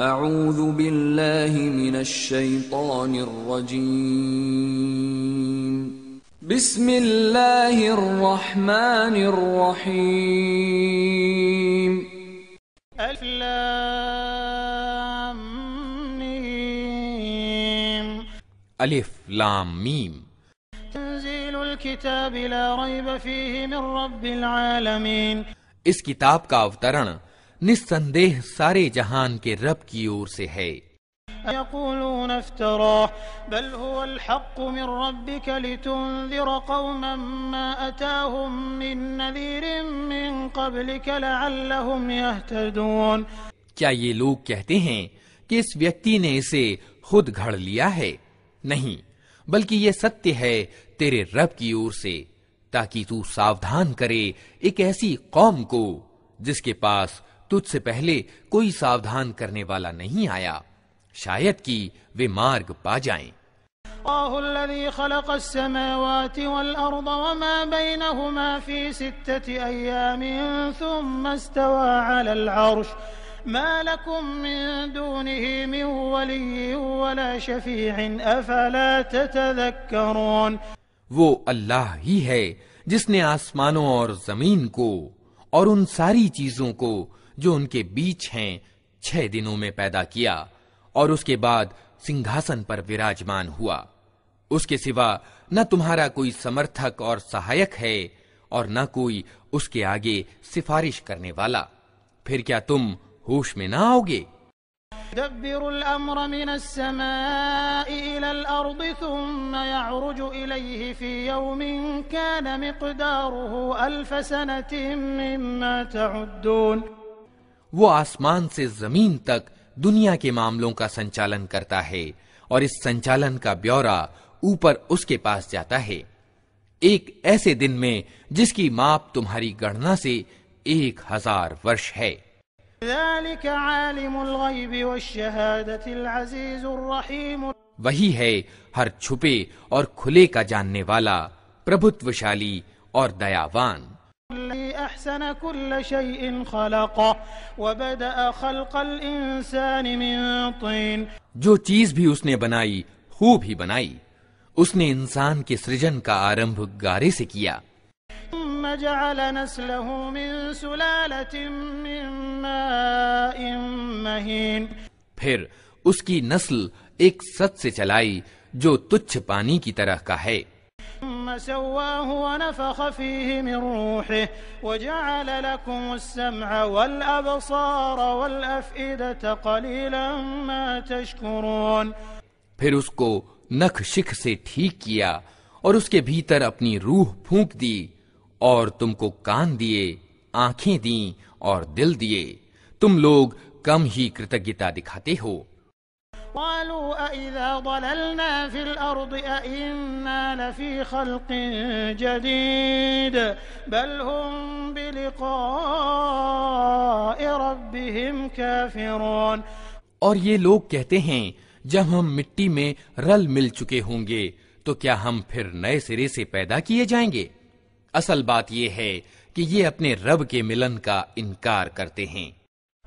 أعوذ بالله من الشيطان الرجيم بسم الله الرحمن الرحيم ألف لام ميم ألف لام ميم تنزيل الكتاب لا ريب فيه من رب العالمين اس كتاب کا اوترن निस्संदेह सारे जहान के रब की ओर से है يقولون افتراه بل هو الحق من ربك لتنذر قوما ما أتاهم من نذير من قبلك لعلهم يهتدون क्या ये लोग कहते हैं कि इस व्यक्ति ने इसे खुद घड़ लिया है नहीं बल्कि ये सत्य है तेरे रब की ओर से ताकि तू सावधान करे एक ऐसी कौम को जिसके पास तुझसे पहले कोई सावधान करने वाला नहीं आया शायद कि वे मार्ग पा जाएं। الله الذي خلق السماوات والأرض وما بينهما في ستة أيام ثم استوى على العرش ما لكم من دونه من ولي ولا شفيع أفلا تتذكرون वो अल्लाह ही है जिसने आसमानों और जमीन को और उन सारी चीजों को जो उनके बीच हैं छह दिनों में पैदा किया और उसके बाद सिंहासन पर विराजमान हुआ उसके सिवा न तुम्हारा कोई समर्थक और सहायक है और न कोई उसके आगे सिफारिश करने वाला फिर क्या तुम होश में ना आओगे يدبر الامر من السماء الى الارض ثم يعرج اليه في يوم كان مقداره الف سنه مما تعدون वो आसमान से जमीन तक दुनिया के मामलों का संचालन करता है और इस संचालन का ब्यौरा ऊपर उसके पास जाता है एक ऐसे दिन में जिसकी माप तुम्हारी गणना से एक हजार वर्ष है वही है हर छुपे और खुले का जानने वाला प्रभुत्वशाली और दयावान أحسن كل شيء خلقه وبدأ خلق الإنسان من طين जो चीज भी उसने बनाई हूँ भी बनाई उसने इंसान के सृजन का आरंभ गारे से किया ثم جعل نسله من سلالة من ماء مهين फिर उसकी नस्ल एक सत से चलाई जो तुच्छ पानी की तरह का है سواه ونفخ فيه من روحه وجعل لكم السمع والأبصار والأفئدة قليلا ما تشكرون फिर उसको नख शिख से ठीक किया और उसके भीतर अपनी रूह फूंक दी और तुमको कान दिए आंखें दी और दिल दिए तुम लोग कम ही कृतज्ञता दिखाते हो قالوا أإذا ضللنا في الأرض أإنا لفي خلق جديد بل هم بلقاء ربهم كافرون और ये लोग कहते हैं जब हम मिट्टी में रल मिल चुके होंगे तो क्या हम फिर नए सिरे से पैदा किए जाएंगे असल बात यह है कि ये अपने रब के मिलन का इनकार करते हैं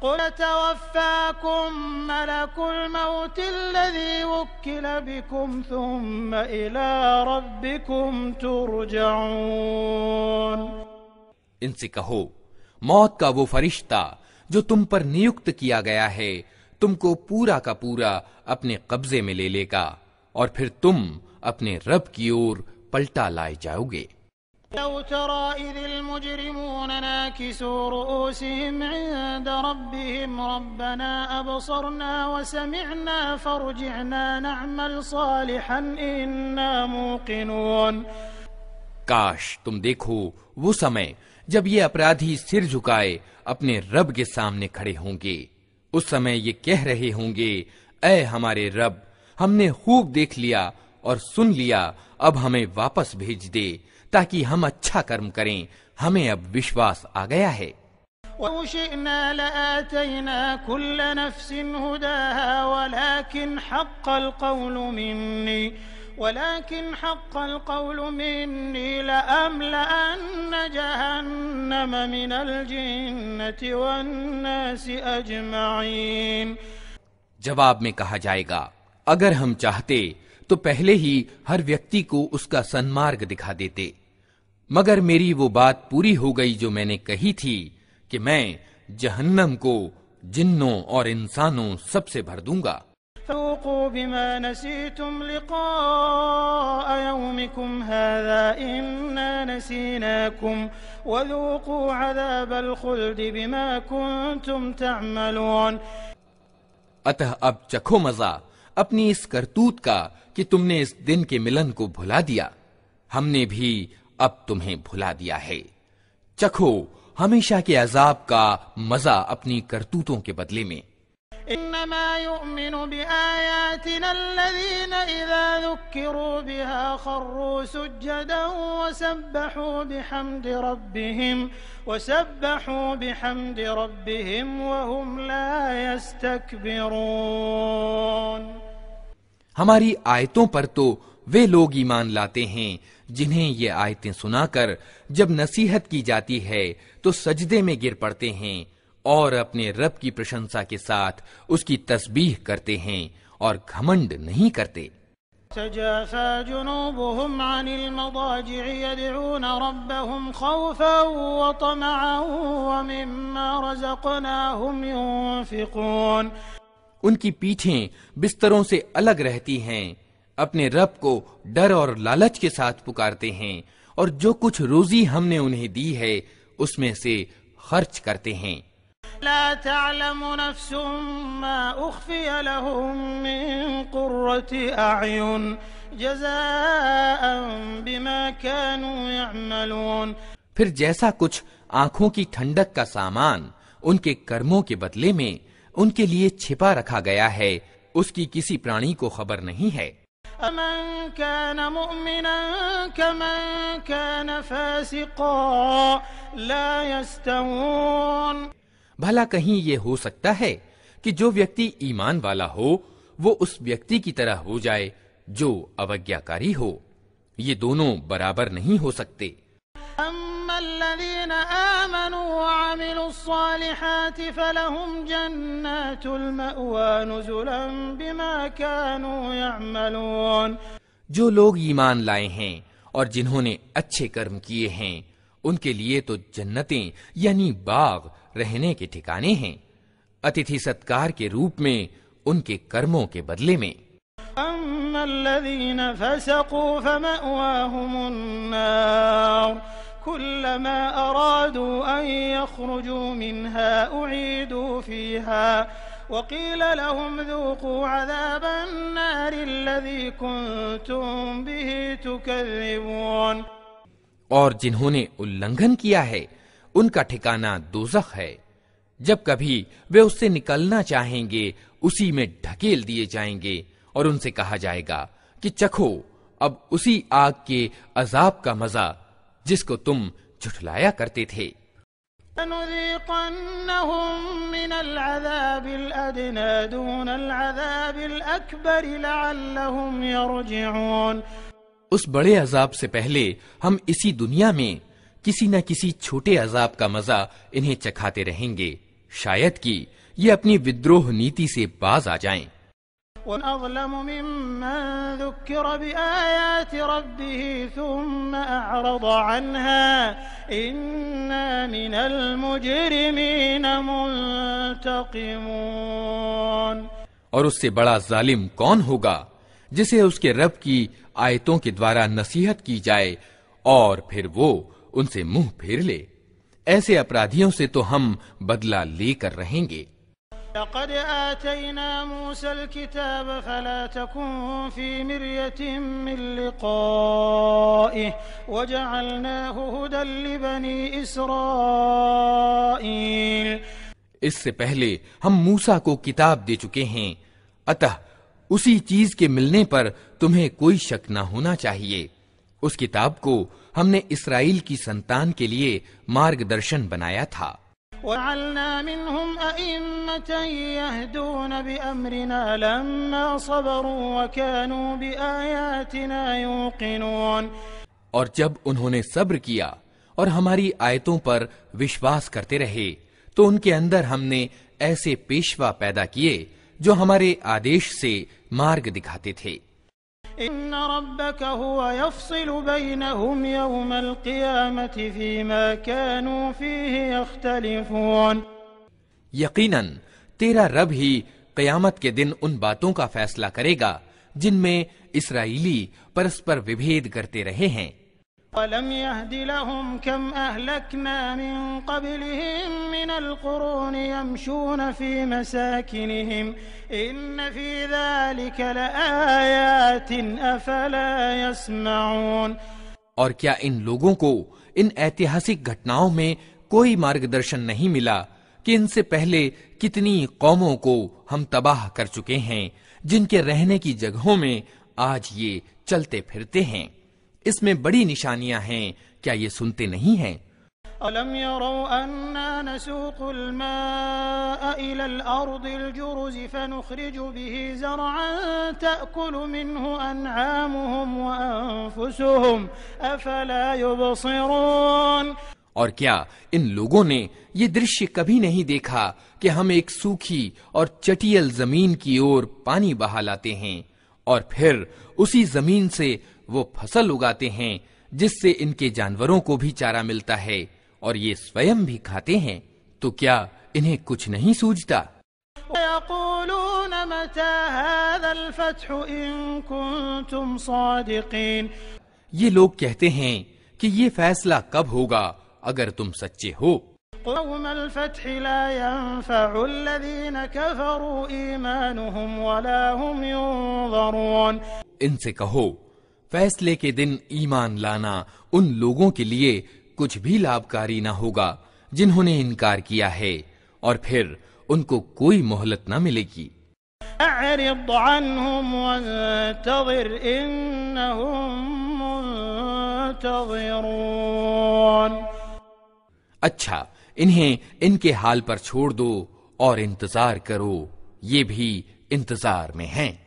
قل توفاكم ملك الموت الذي وكل بكم ثم إلى ربكم ترجعون इनसे कहो मौत का वो फरिश्ता जो तुम पर नियुक्त किया गया है तुमको पूरा का पूरा अपने कब्जे में ले लेगा और फिर तुम अपने रब की ओर पलटा लाए जाओगे لو ترى إذ المجرمون ناكسوا رؤوسهم عند ربهم ربنا أبصرنا وسمعنا فارجعنا نعمل صالحا إنا موقنون काश तुम देखो वो समय जब ये अपराधी सिर झुकाए अपने रब के सामने खड़े होंगे उस समय ये कह रहे होंगे ऐ हमारे रब हमने खूब देख लिया और सुन लिया अब हमें वापस भेज दे ताकि हम अच्छा कर्म करें हमें अब विश्वास आ गया है ولكن حق القول مني لأملأن جهنم من الجنة والناس أجمعين میں کہا جائے گا اگر ہم چاہتے तो पहले ही हर व्यक्ति को उसका सन्मार्ग दिखा देते मगर मेरी वो बात पूरी हो गई जो मैंने कही थी कि मैं जहन्नम को जिन्नों और इंसानों सबसे भर दूंगा अतः अब चखो मजा अपनी इस करतूत का कि तुमने इस दिन के मिलन को भुला दिया हमने भी अब तुम्हें भुला दिया है चखो हमेशा के अजाब का मजा अपनी करतूतों के बदले में انما يؤمن باياتنا الذين اذا ذكروا بها خروا سجدا وسبحوا بحمد ربهم وسبحوا بحمد ربهم وهم لا يستكبرون हमारी आयतों पर तो वे लोग ईमान लाते हैं जिन्हें ये आयतें सुनाकर जब नसीहत की जाती है तो सजदे में गिर पड़ते हैं और अपने रब की प्रशंसा के साथ उसकी तस्बीह करते हैं और घमंड नहीं करते تجافى جنوبهم عن المضاجع يدعون ربهم خوفا وطمعا ومما رزقناهم ينفقون उनकी पीठें बिस्तरों से अलग रहती हैं अपने रब को डर और लालच के साथ पुकारते हैं और जो कुछ रोजी हमने उन्हें दी है उसमें से खर्च करते हैं لا تعلم نفس ما لهم من قرة جزاء بما كانوا يعملون फिर जैसा कुछ आंखों की ठंडक का सामान उनके कर्मों के बदले में उनके लिए छिपा रखा गया है उसकी किसी प्राणी को खबर नहीं है أمن كان مؤمنا كمن كان فاسقا لا يستوون भला कहीं ये हो सकता है कि जो व्यक्ति ईमान वाला हो वो उस व्यक्ति की तरह हो जाए जो अवज्ञाकारी हो ये दोनों बराबर नहीं हो सकते الذين آمنوا وعملوا الصالحات فلهم جنات المأوى نزلا بما كانوا يعملون جو لوگ ایمان لائے ہیں اور جنہوں نے اچھے کرم کیے ہیں ان کے لیے تو جنتیں یعنی باغ رہنے کے ٹھکانے ہیں اتیتھی ستکار کے روپ میں ان کے کرموں کے بدلے میں أما الذين فسقوا فمأواهم النار كلما أرادوا أن يخرجوا منها أعيدوا فيها وقيل لهم ذوقوا عذاب النار الذي كنتم به تكذبون और जिन्होंने उल्लंघन किया है उनका ठिकाना दोजख है जब कभी वे उससे निकलना चाहेंगे उसी में ढकेल दिए जाएंगे और उनसे कहा जाएगा कि चखो अब उसी आग के अजाब का मजा जिसको तुम झुठलाया करते थे उस बड़े अजाब से पहले हम इसी दुनिया में किसी न किसी छोटे अजाब का मजा इन्हें चखाते रहेंगे शायद कि ये अपनी विद्रोह नीति से बाज आ जाएं। وأظلم ممن ذكر بآيات ربه ثم أعرض عنها إنا من المجرمين منتقمون और उससे बड़ा जालिम कौन होगा जिसे उसके रब की आयतों के द्वारा नसीहत की जाए और फिर वो उनसे मुंह फेर ले ऐसे अपराधियों से तो हम बदला लेकर रहेंगे لقد آتينا موسى الكتاب فلا تكن في مرية من لقائه وجعلناه هدى لبني إسرائيل इससे पहले हम मूसा को किताब दे चुके हैं अतः उसी चीज के मिलने पर तुम्हें कोई शक न होना चाहिए उस किताब को हमने इसराइल की संतान के लिए मार्गदर्शन बनाया था وجعلنا منهم أئمة يهدون بأمرنا لما صبروا وكانوا بآياتنا يوقنون और जब उन्होंने सब्र किया और हमारी आयतों पर विश्वास करते रहे तो उनके अंदर हमने ऐसे पेशवा पैदा किए जो हमारे आदेश से मार्ग दिखाते थे إن ربك هو يفصل بينهم يوم القيامة فيما كانوا فيه يختلفون यकीनन तेरा रब ही कयामत के दिन उन बातों का फैसला करेगा जिनमें इसराइली परस्पर विभेद करते रहे हैं ولم يهد لهم كم أهلكنا من قبلهم من القرون يمشون في مساكنهم إن في ذلك لآيات أفلا يسمعون और क्या इन लोगों को इन ऐतिहासिक घटनाओं में कोई मार्गदर्शन नहीं मिला कि इनसे पहले कितनी कौमों को हम तबाह कर चुके हैं जिनके रहने की जगहों में आज ये चलते फिरते हैं इसमें बड़ी निशानियां हैं क्या ये सुनते नहीं हैं ألم يروا أنا نسوق الماء إلى الأرض الجرز فنخرج به زرعا تأكل منه أنعامهم وأنفسهم أفلا يبصرون और क्या इन लोगों ने ये दृश्य कभी नहीं देखा कि हम एक सूखी और चटियल जमीन की ओर पानी बहा लाते हैं और फिर उसी जमीन से वो फसल उगाते हैं जिससे इनके जानवरों को भी चारा मिलता है और ये स्वयं भी खाते हैं तो क्या इन्हें कुछ नहीं सूझता ये लोग कहते हैं कि ये फैसला कब होगा अगर तुम सच्चे हो इनसे कहो फैसले के दिन ईमान लाना उन लोगों के लिए कुछ भी लाभकारी ना होगा जिन्होंने इनकार किया है और फिर उनको कोई मोहलत ना मिलेगी अच्छा इन्हें इनके हाल पर छोड़ दो और इंतजार करो ये भी इंतजार में हैं।